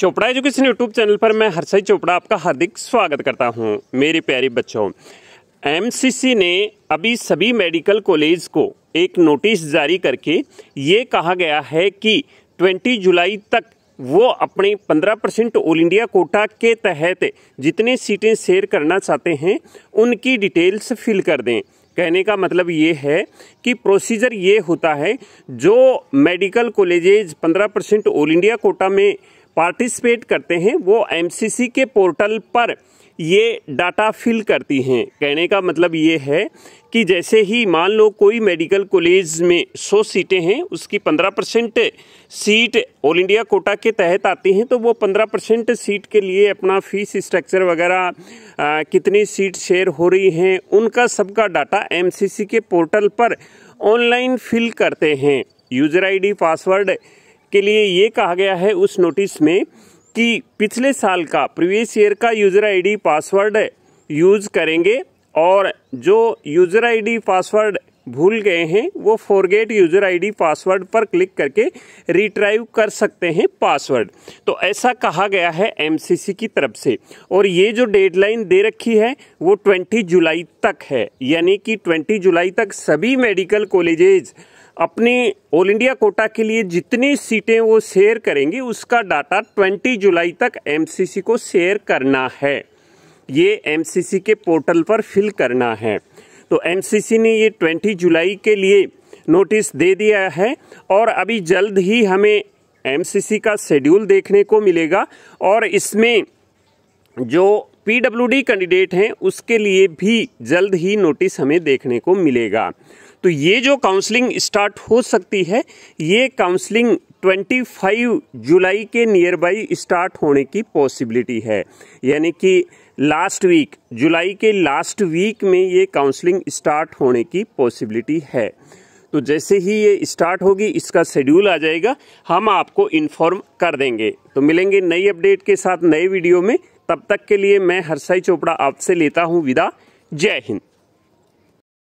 Chopra education YouTube channel पर मैं हर्षद चोपड़ा आपका हार्दिक स्वागत करता हूं मेरे प्यारे बच्चों एमसीसी ने अभी सभी मेडिकल कॉलेज को एक नोटिस जारी करके ये कहा गया है कि 20 जुलाई तक वो अपने 15 परसेंट ऑल इंडिया कोटा के तहत जितने सीटें शेयर करना चाहते हैं उनकी डिटेल्स फिल कर दें कहने का मतलब ये है कि प्रोसीजर ये होता है जो medical colleges 15 percent all India quota में पार्टिसिपेट करते हैं वो एमसीसी के पोर्टल पर ये डाटा फिल करती हैं कहने का मतलब ये है कि जैसे ही मान लो कोई मेडिकल कॉलेज में सौ सीटें हैं उसकी पंद्रह percent seat all India quota के तहत आती हैं तो वो पंद्रह परसेंट सीट के लिए अपना फीस स्ट्रक्चर वगैरह कितनी सीट शेयर हो रही हैं उनका सबका डाटा एमसीसी के पोर्टल पर ऑनलाइन फिल करते हैं यूज़र आईडी पासवर्ड के लिए ये कहा गया है उस नोटिस में कि पिछले साल का प्रीवियस ईयर का यूज़र आईडी पासवर्ड यूज़ करेंगे और जो यूज़र आईडी पासवर्ड भूल गए हैं वो फॉरगेट यूज़र आईडी पासवर्ड पर क्लिक करके रिट्राइव कर सकते हैं पासवर्ड तो ऐसा कहा गया है एमसीसी की तरफ से और ये जो डेडलाइन दे रखी है वो 20 जुलाई तक है यानी कि 20 जुलाई तक सभी मेडिकल कॉलेजेज अपने ऑल इंडिया कोटा के लिए जितनी सीटें वो शेयर करेंगी उसका डाटा ट्वेंटी जुलाई तक एम को शेयर करना है ये एम के पोर्टल पर फिल करना है तो एनसीसी ने ये 20 जुलाई के लिए नोटिस दे दिया है और अभी जल्द ही हमें एमसीसी का शेड्यूल देखने को मिलेगा और इसमें जो पीडब्ल्यूडी कैंडिडेट हैं उसके लिए भी जल्द ही नोटिस हमें देखने को मिलेगा तो ये जो काउंसलिंग स्टार्ट हो सकती है ये काउंसलिंग 25 जुलाई के नियर बाई स्टार्ट होने की पॉसिबिलिटी है यानी कि लास्ट वीक जुलाई के लास्ट वीक में ये काउंसलिंग स्टार्ट होने की पॉसिबिलिटी है तो जैसे ही ये स्टार्ट होगी इसका शेड्यूल आ जाएगा हम आपको इन्फॉर्म कर देंगे तो मिलेंगे नई अपडेट के साथ नए वीडियो में तब तक के लिए मैं हरसाई चोपड़ा आपसे लेता हूँ विदा जय हिंद